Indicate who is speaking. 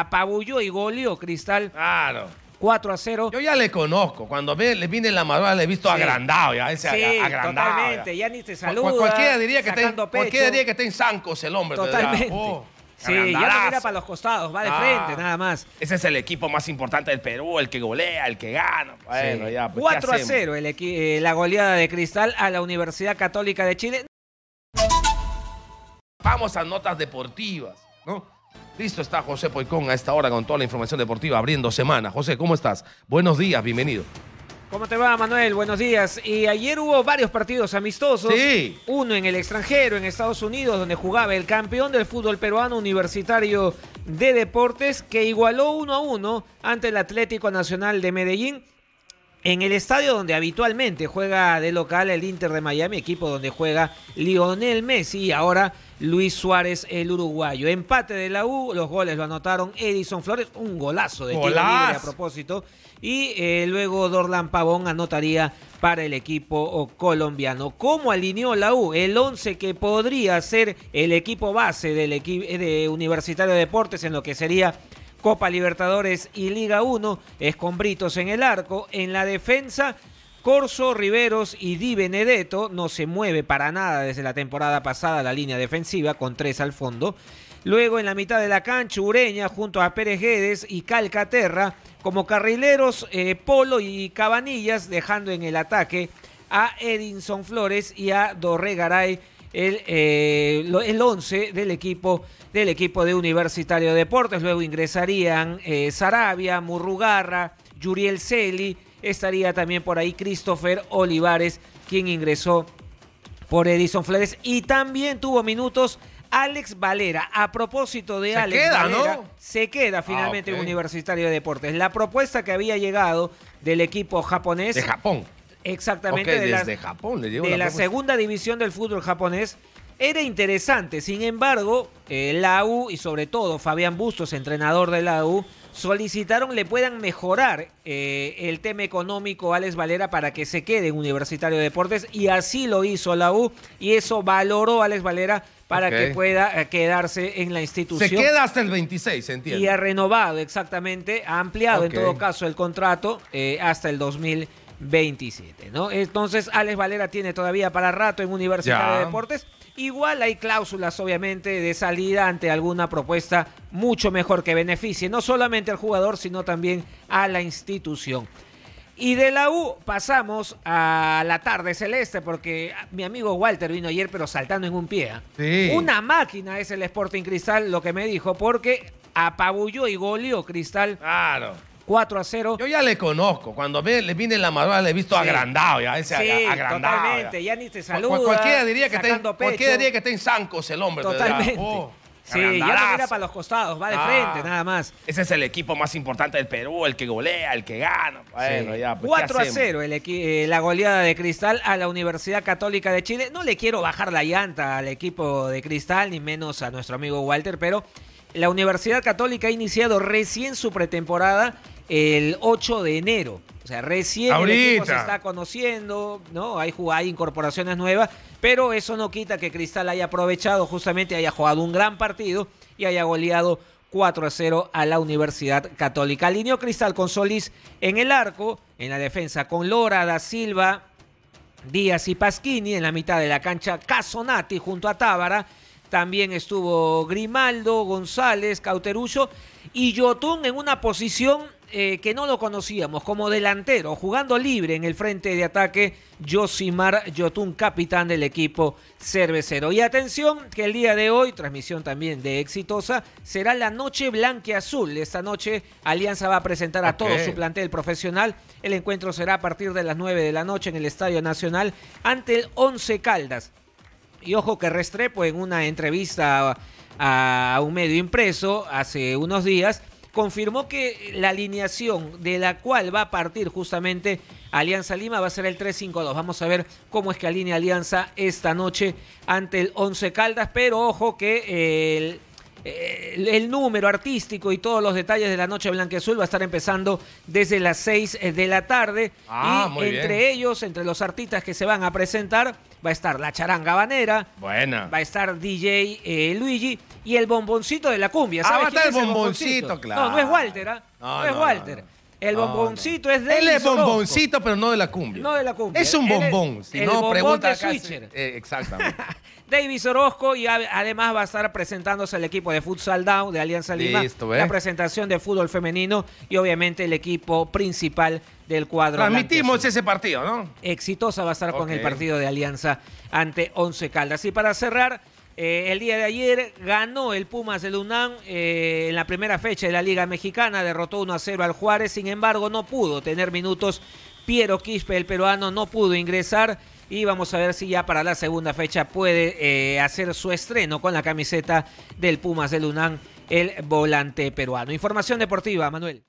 Speaker 1: apabulló y goleó Cristal. Claro. 4 a 0. Yo ya le conozco. Cuando le vine en la madrugada le he visto agrandado ya. sí, Totalmente, ya. ni te saluda. cualquiera, diría que está, cualquiera diría que está en zancos el hombre. Totalmente. Oh, sí, ya no mira para los costados, va de ah. frente, nada más. Ese es el equipo más importante del Perú, el que golea, el que gana. Bueno, ya, 4 pues, a 0 eh, la goleada de Cristal a la Universidad Católica de Chile. Vamos a notas deportivas, ¿no? Listo está José Poicón a esta hora con toda la información deportiva abriendo semana. José, ¿cómo estás? Buenos días, bienvenido. ¿Cómo te va, Manuel? Buenos días. Y ayer hubo varios partidos amistosos. Sí. Uno en el extranjero, en Estados Unidos, donde jugaba el campeón del fútbol peruano universitario de deportes, que igualó uno a uno ante el Atlético Nacional de Medellín en el estadio donde habitualmente juega de local el Inter de Miami, equipo donde juega Lionel Messi y ahora Luis Suárez, el uruguayo. Empate de la U, los goles lo anotaron Edison Flores, un golazo de libre a propósito. Y eh, luego Dorlan Pavón anotaría para el equipo oh, colombiano. ¿Cómo alineó la U? El 11 que podría ser el equipo base del equipo de Universitario de Deportes en lo que sería Copa Libertadores y Liga 1, Escombritos en el arco, en la defensa Corso, Riveros y Di Benedetto no se mueve para nada desde la temporada pasada la línea defensiva con tres al fondo. Luego en la mitad de la cancha Ureña junto a Pérez Guedes y Calcaterra como carrileros eh, Polo y Cabanillas dejando en el ataque a Edinson Flores y a Garay el, eh, el 11 del equipo, del equipo de Universitario de Deportes. Luego ingresarían eh, Sarabia, Murrugarra, Yuriel Celi. Estaría también por ahí Christopher Olivares, quien ingresó por Edison Flores. Y también tuvo minutos Alex Valera. A propósito de se queda, ¿no? se queda ah, finalmente Universitario de Deportes. La propuesta que había llegado del equipo japonés. De Japón Exactamente. de desde la, Japón, le De la, segunda división del fútbol japonés. Era interesante, sin embargo, eh, la U y sobre todo Fabián Bustos, entrenador de la U, solicitaron le puedan mejorar eh, el tema económico a Alex Valera para que se quede en Universitario de Deportes y así lo hizo la U y eso valoró a Alex Valera para que pueda eh, quedarse en la institución. Se queda hasta el 26, entiendo. Y ha renovado, exactamente, ha ampliado en todo caso el contrato hasta el 2020. 27, ¿no? Entonces, Alex Valera tiene todavía para rato en Universidad de Deportes. Igual hay cláusulas, obviamente, de salida ante alguna propuesta mucho mejor que beneficie no solamente al jugador, sino también a la institución. Y de la U pasamos a la tarde celeste, porque mi amigo Walter vino ayer, pero saltando en un pie. ¿ah? Sí. Una máquina es el Sporting Cristal, lo que me dijo, porque apabulló y goleó Cristal. Claro 4 a 0. Yo ya le conozco. Cuando le vine la madrugada le he visto agrandado ya. Ese sí, agrandado. Totalmente, ya. ni te saluda. cualquiera, diría que está en, cualquiera diría que está en zancos el hombre. Totalmente. Oh, sí, ya no mira para los costados, va de frente, ah. nada más. Ese es el equipo más importante del Perú, el que golea, el que gana. 4 pues, a 0 eh, la goleada de Cristal a la Universidad Católica de Chile. No le quiero bajar la llanta al equipo de Cristal, ni menos a nuestro amigo Walter, pero la Universidad Católica ha iniciado recién su pretemporada el 8 de enero. O sea, recién se está conociendo, ¿no? Hay, hay incorporaciones nuevas, pero eso no quita que Cristal haya aprovechado, justamente haya jugado un gran partido y haya goleado 4 a 0 a la Universidad Católica. Alineó Cristal con Solís en el arco, en la defensa con Lora, Da Silva, Díaz y Pasquini, en la mitad de la cancha Casonati junto a Tábara. También estuvo Grimaldo, González, Cauterullo y Yotun en una posición eh, que no lo conocíamos como delantero, jugando libre en el frente de ataque, Josimar Yotun, capitán del equipo cervecero. Y atención, que el día de hoy, transmisión también de exitosa, será la noche azul. Esta noche Alianza va a presentar a todo su plantel profesional. El encuentro será a partir de las 9 de la noche en el Estadio Nacional ante el once Caldas. Y ojo que Restrepo en una entrevista a un medio impreso hace unos días confirmó que la alineación de la cual va a partir justamente Alianza Lima va a ser el 3-5-2. Vamos a ver cómo es que alinea Alianza esta noche ante el 11 Caldas, pero ojo que el eh, el número artístico y todos los detalles de la Noche azul va a estar empezando desde las 6 eh, de la tarde. Ah, y entre ellos, entre los artistas que se van a presentar, va a estar La Charanga Banera. Buena. Va a estar DJ eh, Luigi y el bomboncito de la cumbia. ah, va a estar el bomboncito, claro. No, no es ¿ah? Walter, no, es Walter. El ah, bomboncito es de él. es bomboncito, pero no de la cumbia. No de la cumbia. Es un bombón. El, si no, de eh, exactamente. Davis Orozco y además va a estar presentándose el equipo de Futsal Down de Alianza Lima. Listo, La presentación de fútbol femenino y obviamente el equipo principal del cuadro. Transmitimos ese partido, ¿no? Exitosa va a estar con el partido de Alianza ante Once Caldas. Y para cerrar, eh, el día de ayer ganó el Pumas del UNAM eh, en la primera fecha de la Liga Mexicana, derrotó 1 a 0 al Juárez, sin embargo no pudo tener minutos. Piero Quispe, el peruano, no pudo ingresar y vamos a ver si ya para la segunda fecha puede eh, hacer su estreno con la camiseta del Pumas de UNAM, el volante peruano. Información deportiva, Manuel.